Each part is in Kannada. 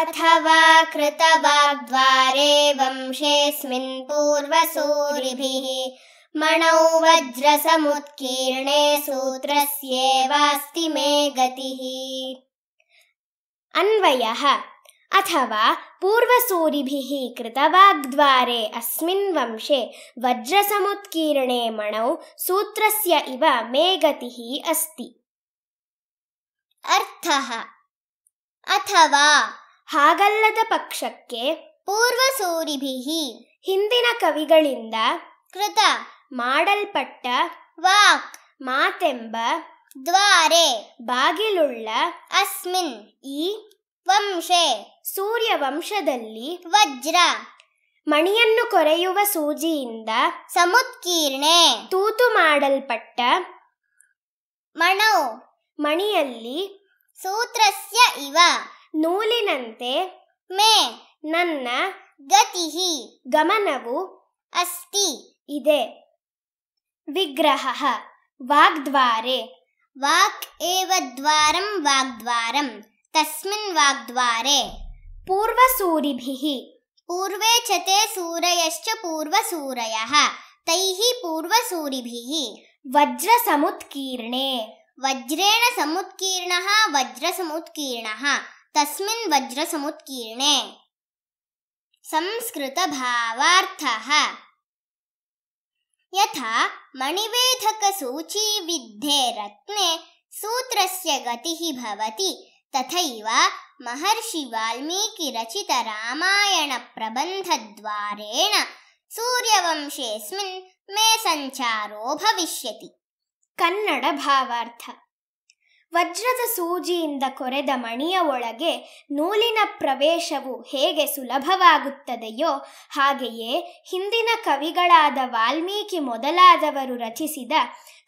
अथवा कृतवाग्द्वारे वंशेऽस्मिन् पूर्वसूरिभिः मणौ वज्रसमुत्कीर्णे सूत्रस्येवास्ति मे गतिः अन्वयः अथवा पूर्वसूरिभिः कृतवाग्द्वारे अस्मिन् वंशे वज्रसमुत्कीर्णे मणौ सूत्रस्य इव मे गतिः अस्ति अर्थः अथवा ಹಾಗಲ್ಲದ ಪಕ್ಷಕ್ಕೆ ಪೂರ್ವ ಸೂರಿಭಿಹಿ ಹಿಂದಿನ ಕವಿಗಳಿಂದ ಕೃತ ಮಾಡಲ್ಪಟ್ಟ ವಾಕ್ ಮಾತೆಂಬ ದ್ವಾರೆ ಬಾಗಿಲುಳ್ಳ ಅಸ್ಮಿನ್ ಈ ವಂಶೆ ಸೂರ್ಯ ವಂಶದಲ್ಲಿ ವಜ್ರ ಮಣಿಯನ್ನು ಕೊರೆಯುವ ಸೂಜಿಯಿಂದ ಸಮುತ್ಕೀರ್ಣೆ ತೂತು ಮಾಡಲ್ಪಟ್ಟ ಮಣೋ ಮಣಿಯಲ್ಲಿ ಸೂತ್ರಸ್ಯ ಇವ ನೂಲಿನಂತೆ ಮೇ ನನ್ನ ಗತಿ ಗಮನವು ಅಸ್ತಿ ಇದೆ ವಿಗ್ರಹ ವಾಗ್ದ್ವಾರೆ ವಾಕ್ ಏವ ದ್ವಾರಂ ವಾಗ್ದ್ವಾರಂ ತಸ್ಮಿನ್ ವಾಗ್ದ್ವಾರೆ ಪೂರ್ವಸೂರಿಭಿಃ ಪೂರ್ವೇ ಚತೆ ಸೂರಯಶ್ಚ ಪೂರ್ವಸೂರಯಃ ತೈಃ ಪೂರ್ವಸೂರಿಭಿಃ ವಜ್ರಸಮುತ್ಕೀರ್ಣೆ ವಜ್ರೇಣ ಸಮುತ್ಕೀರ್ಣಃ ವಜ್ರಸಮುತ್ಕೀರ್ಣಃ तस्मिन् वज्रसमुत्कीर्णे संस्कृतभावार्थः यथा मणिवेधकसूची विद्धे रत्ने सूत्रस्य गतिः भवति तथैव महर्षि वाल्मीकिरचितं रामायणप्रबन्धद्वारेण सूर्यवंशेस्मिन् मे संचारो भविष्यति कन्नडभावार्थः ವಜ್ರದ ಸೂಜಿಯಿಂದ ಕೊರೆದ ಮಣಿಯ ಒಳಗೆ ನೂಲಿನ ಪ್ರವೇಶವು ಹೇಗೆ ಸುಲಭವಾಗುತ್ತದೆಯೋ ಹಾಗೆಯೇ ಹಿಂದಿನ ಕವಿಗಳಾದ ವಾಲ್ಮೀಕಿ ಮೊದಲಾದವರು ರಚಿಸಿದ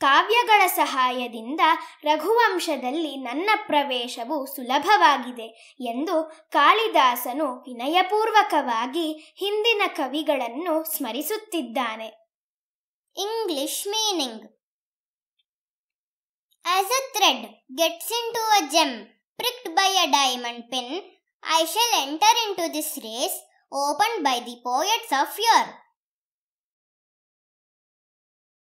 ಕಾವ್ಯಗಳ ಸಹಾಯದಿಂದ ರಘುವಂಶದಲ್ಲಿ ನನ್ನ ಪ್ರವೇಶವು ಸುಲಭವಾಗಿದೆ ಎಂದು ಕಾಳಿದಾಸನು ವಿನಯಪೂರ್ವಕವಾಗಿ ಹಿಂದಿನ ಕವಿಗಳನ್ನು ಸ್ಮರಿಸುತ್ತಿದ್ದಾನೆ English meaning As a thread gets into a gem pricked by a diamond pin, I shall enter into this race opened by the poets of